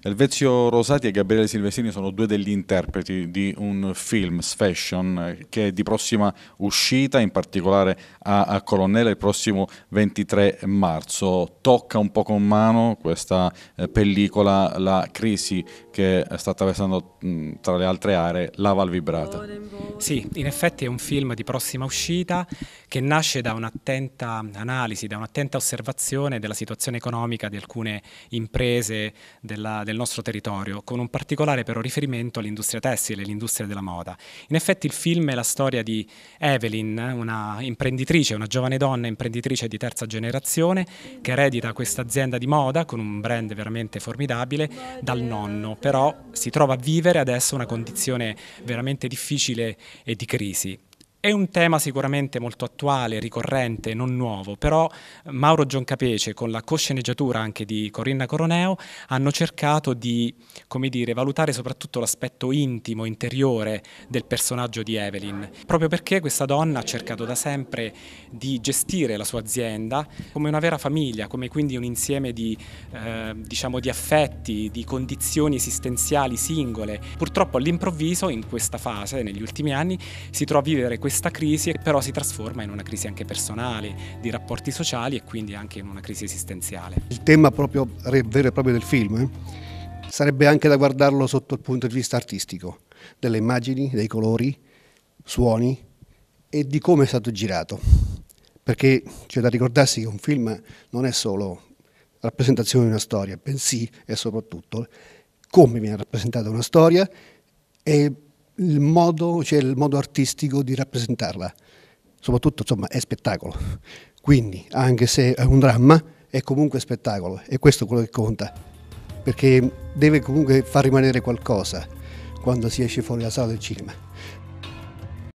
Elvezio Rosati e Gabriele Silvestrini sono due degli interpreti di un film, Sfashion, che è di prossima uscita, in particolare a, a Colonnella il prossimo 23 marzo. Tocca un po' con mano questa eh, pellicola la crisi che sta attraversando mh, tra le altre aree la Val Vibrata. Sì, in effetti è un film di prossima uscita che nasce da un'attenta analisi, da un'attenta osservazione della situazione economica di alcune imprese della, del nostro territorio, con un particolare però riferimento all'industria tessile e all'industria della moda. In effetti il film è la storia di Evelyn, una imprenditrice, una giovane donna imprenditrice di terza generazione che eredita questa azienda di moda con un brand veramente formidabile dal nonno, però si trova a vivere adesso una condizione veramente difficile e di crisi. È un tema sicuramente molto attuale, ricorrente, non nuovo, però Mauro Giancapece con la cosceneggiatura anche di Corinna Coroneo hanno cercato di dire, valutare soprattutto l'aspetto intimo, interiore del personaggio di Evelyn, proprio perché questa donna ha cercato da sempre di gestire la sua azienda come una vera famiglia, come quindi un insieme di, eh, diciamo, di affetti, di condizioni esistenziali singole. Purtroppo all'improvviso, in questa fase, negli ultimi anni, si trova a vivere questo questa crisi però si trasforma in una crisi anche personale, di rapporti sociali e quindi anche in una crisi esistenziale. Il tema proprio vero e proprio del film eh? sarebbe anche da guardarlo sotto il punto di vista artistico, delle immagini, dei colori, suoni e di come è stato girato. Perché c'è da ricordarsi che un film non è solo rappresentazione di una storia, bensì e soprattutto come viene rappresentata una storia e il modo, cioè il modo artistico di rappresentarla. Soprattutto, insomma, è spettacolo. Quindi, anche se è un dramma, è comunque spettacolo e questo è quello che conta, perché deve comunque far rimanere qualcosa quando si esce fuori dalla sala del cinema.